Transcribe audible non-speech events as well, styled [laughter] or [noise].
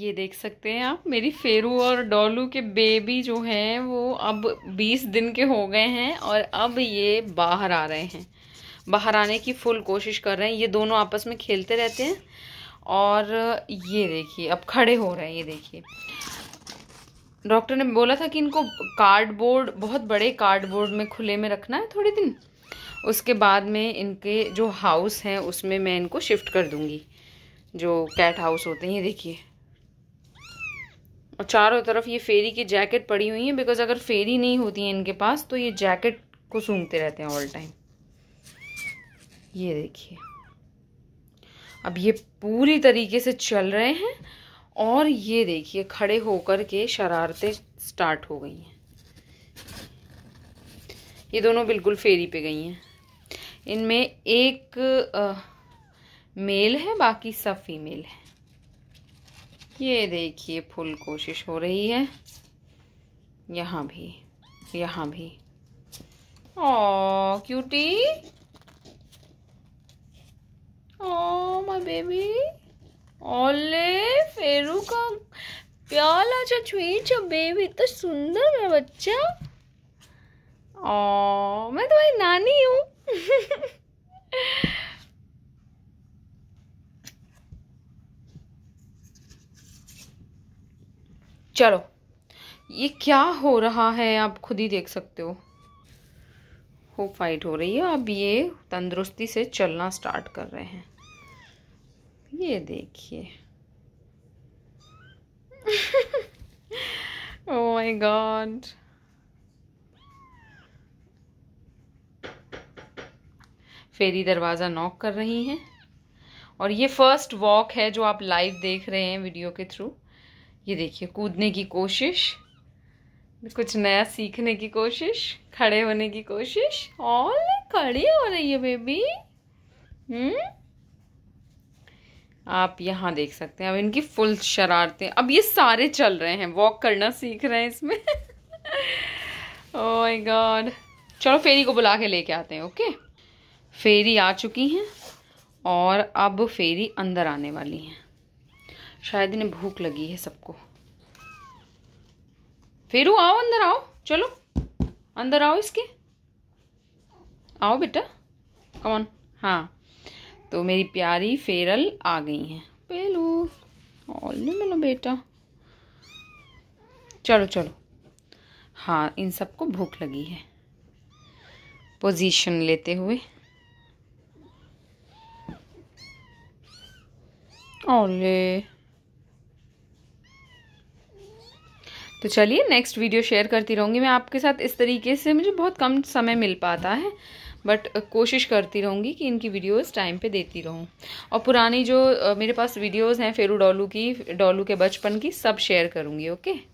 ये देख सकते हैं आप मेरी फेरू और डोलू के बेबी जो हैं वो अब 20 दिन के हो गए हैं और अब ये बाहर आ रहे हैं बाहर आने की फुल कोशिश कर रहे हैं ये दोनों आपस में खेलते रहते हैं और ये देखिए अब खड़े हो रहे हैं ये देखिए डॉक्टर ने बोला था कि इनको कार्डबोर्ड बहुत बड़े कार्डबोर्ड में खुले में रखना है थोड़े दिन उसके बाद में इनके जो हाउस हैं उसमें मैं इनको शिफ्ट कर दूँगी जो कैट हाउस होते हैं ये देखिए और चारों तरफ ये फेरी की जैकेट पड़ी हुई है बिकॉज अगर फेरी नहीं होती है इनके पास तो ये जैकेट को सूंघते रहते हैं ऑल टाइम ये देखिए अब ये पूरी तरीके से चल रहे हैं और ये देखिए खड़े होकर के शरारतें स्टार्ट हो गई हैं ये दोनों बिल्कुल फेरी पे गई हैं इनमें एक आ, मेल है बाकी सब फीमेल है ये देखिए फुल कोशिश हो रही है यहाँ भी यहाँ भी oh cutie oh my baby ओले फेरू का प्याला जो छुईच बेबी तो सुंदर है बच्चा ओ मैं तुम्हारी तो नानी हूँ [laughs] चलो ये क्या हो रहा है आप खुद ही देख सकते हो हो फाइट हो रही है अब ये तंदुरुस्ती से चलना स्टार्ट कर रहे हैं ये देखिए ओह माय गॉड फेरी दरवाज़ा नॉक कर रही हैं और ये फर्स्ट वॉक है जो आप लाइव देख रहे हैं वीडियो के थ्रू ये देखिए कूदने की कोशिश कुछ नया सीखने की कोशिश खड़े होने की कोशिश और खड़ी हो रही है बेबी हम्म आप यहाँ देख सकते हैं अब इनकी फुल शरारतें अब ये सारे चल रहे हैं वॉक करना सीख रहे हैं इसमें ओह [laughs] गॉड oh चलो फेरी को बुला के लेके आते हैं ओके फेरी आ चुकी हैं और अब फेरी अंदर आने वाली हैं शायद इन्हें भूख लगी है सबको फेरू आओ अंदर आओ चलो अंदर आओ इसके आओ बेटा कौन हाँ तो मेरी प्यारी फेरल आ गई हैं और मिलो बेटा चलो चलो हाँ इन सबको भूख लगी है पोजीशन लेते हुए और तो चलिए नेक्स्ट वीडियो शेयर करती रहूँगी मैं आपके साथ इस तरीके से मुझे बहुत कम समय मिल पाता है बट कोशिश करती रहूँगी कि इनकी वीडियोस टाइम पे देती रहूँ और पुरानी जो मेरे पास वीडियोस हैं फेरू डोलू की डोलू के बचपन की सब शेयर करूँगी ओके